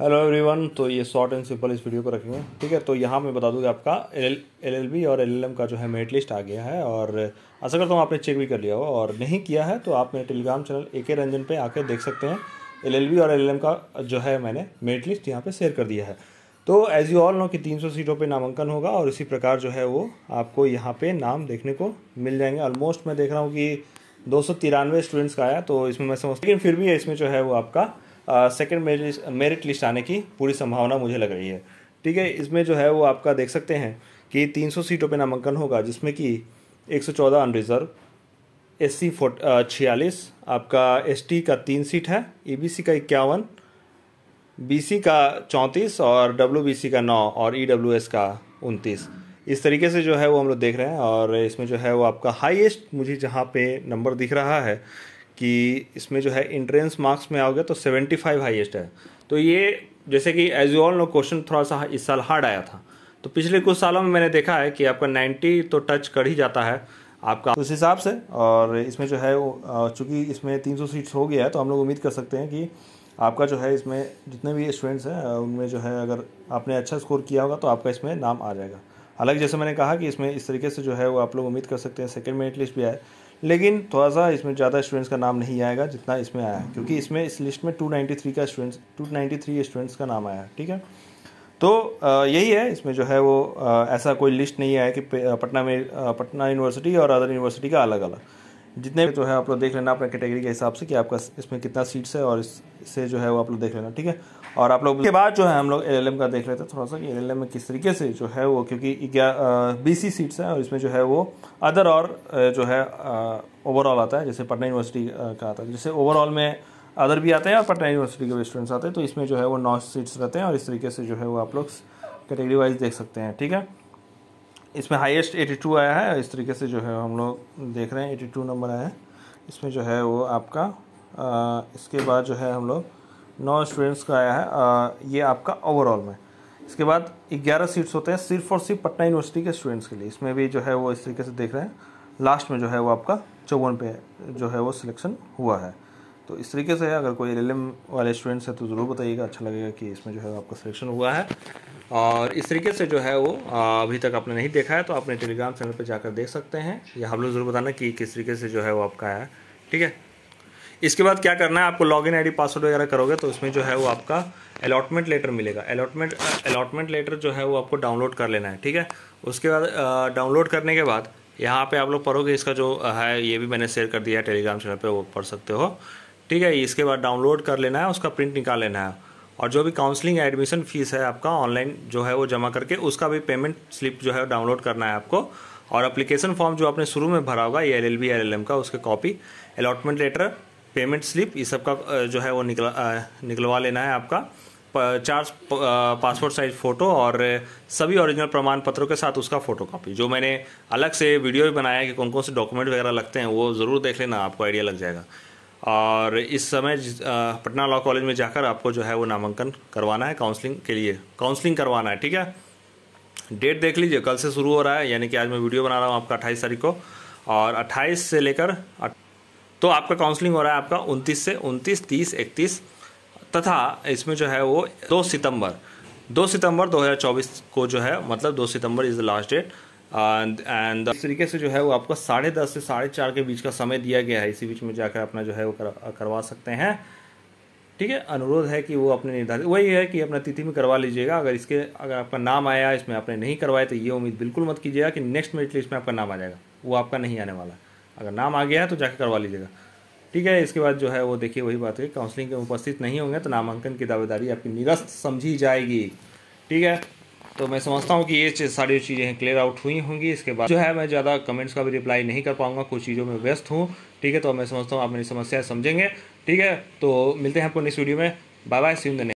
hello everyone तो ये short and simple इस वीडियो को रखेंगे ठीक है तो यहाँ मैं बता दूँ कि आपका एल एल बी और एल का जो है मेरिट लिस्ट आ गया है और ऐसा करता हूँ आपने चेक भी कर लिया हो और नहीं किया है तो आप मेरे टेलीग्राम चैनल ए के रंजन पर आकर देख सकते हैं एल और एल का जो है मैंने मेरिट लिस्ट यहाँ पर शेयर कर दिया है तो एज़ यू ऑल नो कि तीन सीटों पर नामांकन होगा और इसी प्रकार जो है वो आपको यहाँ पर नाम देखने को मिल जाएंगे ऑलमोस्ट मैं देख रहा हूँ कि दो स्टूडेंट्स का आया तो इसमें मैं समझता लेकिन फिर भी इसमें जो है वो आपका सेकेंड मेरिट लिस्ट आने की पूरी संभावना मुझे लग रही है ठीक है इसमें जो है वो आपका देख सकते हैं कि 300 सीटों पर नामांकन होगा जिसमें कि 114 अनरिजर्व एस सी छियालीस आपका एस टी का तीन सीट है ई बी सी का इक्यावन बी सी का चौंतीस और डब्ल्यू बी सी का नौ और ई डब्ल्यू एस का उनतीस इस तरीके से जो है वो हम लोग देख रहे हैं और इसमें जो है वो आपका हाईएस्ट मुझे जहाँ पे नंबर दिख रहा है कि इसमें जो है इंट्रेंस मार्क्स में आओगे तो 75 हाइएस्ट है तो ये जैसे कि as you all know question थोड़ा सा इस साल हार्ड आया था तो पिछले कुछ सालों में मैंने देखा है कि आपका 90 तो टच कर ही जाता है आपका तो उस हिसाब से और इसमें जो है चूँकि इसमें तीन सीट्स हो गया है तो हम लोग उम्मीद कर सकते हैं कि आपका जो है इसमें जितने भी स्टूडेंट्स हैं उनमें जो है अगर आपने अच्छा स्कोर किया होगा तो आपका इसमें नाम आ जाएगा हालांकि जैसे मैंने कहा कि इसमें इस तरीके से जो है वो आप लोग उम्मीद कर सकते हैं सेकेंड मेरिट लिस्ट भी आए लेकिन थोड़ा सा इसमें ज़्यादा स्टूडेंट्स का नाम नहीं आएगा जितना इसमें आया है क्योंकि इसमें इस लिस्ट में 293 का स्टूडेंट्स 293 स्टूडेंट्स का नाम आया ठीक है तो यही है इसमें जो है वो ऐसा कोई लिस्ट नहीं आया कि पटना में पटना यूनिवर्सिटी और अदर यूनिवर्सिटी का अलग अलग जितने भी जो तो है आप लोग देख लेना अपने कैटेगरी के हिसाब से कि आपका इसमें कितना सीट्स है और इससे जो है वो आप लोग देख लेना ठीक है और आप लोग के बाद जो है हम लोग एल का देख लेते हैं थोड़ा सा कि एल में किस तरीके से जो है वो क्योंकि सी सीट्स हैं और इसमें जो है वो अदर और जो है ओवरऑल आता है जैसे पटना यूनिवर्सिटी का आता है जैसे ओवरऑल में अदर भी आते हैं और पटना यूनिवर्सिटी के भी स्टूडेंट्स आते हैं तो इसमें जो है वो नौ सीट्स रहते हैं और इस तरीके से जो है वो आप लोग कैटेगरी वाइज देख सकते हैं ठीक है इसमें हाईएस्ट टू आया है इस तरीके से जो है हम लोग देख रहे हैं एटी टू नंबर आया है इसमें जो है वो आपका आ, इसके बाद जो है हम लोग नौ स्टूडेंट्स का आया है आ, ये आपका ओवरऑल में इसके बाद ग्यारह सीट्स होते हैं सिर्फ और सिर्फ पटना यूनिवर्सिटी के स्टूडेंट्स के लिए इसमें भी जो है वो इस तरीके से देख रहे हैं लास्ट में जो है वो आपका चौवन पे जो है वो सिलेक्शन हुआ है तो इस तरीके से अगर कोई एल वाले स्टूडेंट्स हैं तो ज़रूर बताइएगा अच्छा लगेगा कि इसमें जो है आपका सिलेक्शन हुआ है और इस तरीके से जो है वो अभी तक आपने नहीं देखा है तो आपने टेलीग्राम चैनल पर जाकर देख सकते हैं या हम लोग ज़रूर बताना कि किस तरीके से जो है वो आपका है ठीक है इसके बाद क्या करना है आपको लॉगिन आईडी पासवर्ड वगैरह करोगे तो उसमें जो है वो आपका अलॉटमेंट लेटर मिलेगा अलॉटमेंट अलॉटमेंट लेटर जो है वो आपको डाउनलोड कर लेना है ठीक है उसके बाद डाउनलोड करने के बाद यहाँ पे आप लोग पढ़ोगे इसका जो है ये भी मैंने शेयर कर दिया है टेलीग्राम चैनल पर वो पढ़ सकते हो ठीक है इसके बाद डाउनलोड कर लेना है उसका प्रिंट निकाल लेना है और जो भी काउंसलिंग एडमिशन फीस है आपका ऑनलाइन जो है वो जमा करके उसका भी पेमेंट स्लिप जो है डाउनलोड करना है आपको और अप्लीकेशन फॉर्म जो आपने शुरू में भरा होगा L L B L L M का उसके copy allotment letter payment slip ये सब का जो है वो निकला निकलवा लेना है आपका चार पासपोर्ट साइज फ़ोटो और सभी ओरिजिनल प्रमाण पत्रों के साथ उसका फ़ोटो कॉपी जो मैंने अलग से वीडियो भी बनाया है कि कौन कौन से डॉक्यूमेंट वगैरह लगते हैं वो ज़रूर देख लेना आपको आइडिया लग जाएगा और इस समय पटना लॉ कॉलेज में जाकर आपको जो है वो नामांकन करवाना है काउंसलिंग के लिए काउंसलिंग करवाना है ठीक है डेट देख लीजिए कल से शुरू हो रहा है यानी कि आज मैं वीडियो बना रहा हूँ आपका अट्ठाईस तारीख को और अट्ठाईस से लेकर तो आपका काउंसलिंग हो रहा है आपका उनतीस से उनतीस तीस इकतीस तथा इसमें जो है वो दो सितंबर दो सितंबर 2024 को जो है मतलब दो सितंबर is the last date and and इस तरीके से जो है वो आपको साढ़े दस से साढ़े चार के बीच का समय दिया गया है इसी बीच में जाकर अपना जो है वो कर, करवा सकते हैं ठीक है अनुरोध है कि वो अपने निर्धारित वही है कि अपना तिथि में करवा लीजिएगा अगर इसके अगर आपका नाम आया इसमें आपने नहीं करवाया तो ये उम्मीद बिल्कुल मत कीजिएगा कि नेक्स्ट मिनट लिस्ट में आपका नाम आ जाएगा वो आपका नहीं आने वाला अगर नाम आ गया है तो जाकर करवा लीजिएगा ठीक है इसके बाद जो है वो देखिए वही बात है काउंसलिंग के उपस्थित नहीं होंगे तो नामांकन की दावेदारी आपकी निरस्त समझी जाएगी ठीक है तो मैं समझता हूँ कि ये सारी चीज़ें क्लियर आउट हुई होंगी इसके बाद जो है मैं ज़्यादा कमेंट्स का भी रिप्लाई नहीं कर पाऊँगा कुछ चीज़ों में व्यस्त हूँ ठीक है तो मैं समझता हूँ आप मेरी समस्या समझेंगे ठीक है तो मिलते हैं आपको नेक्स्ट वीडियो में बाय बाय सिंह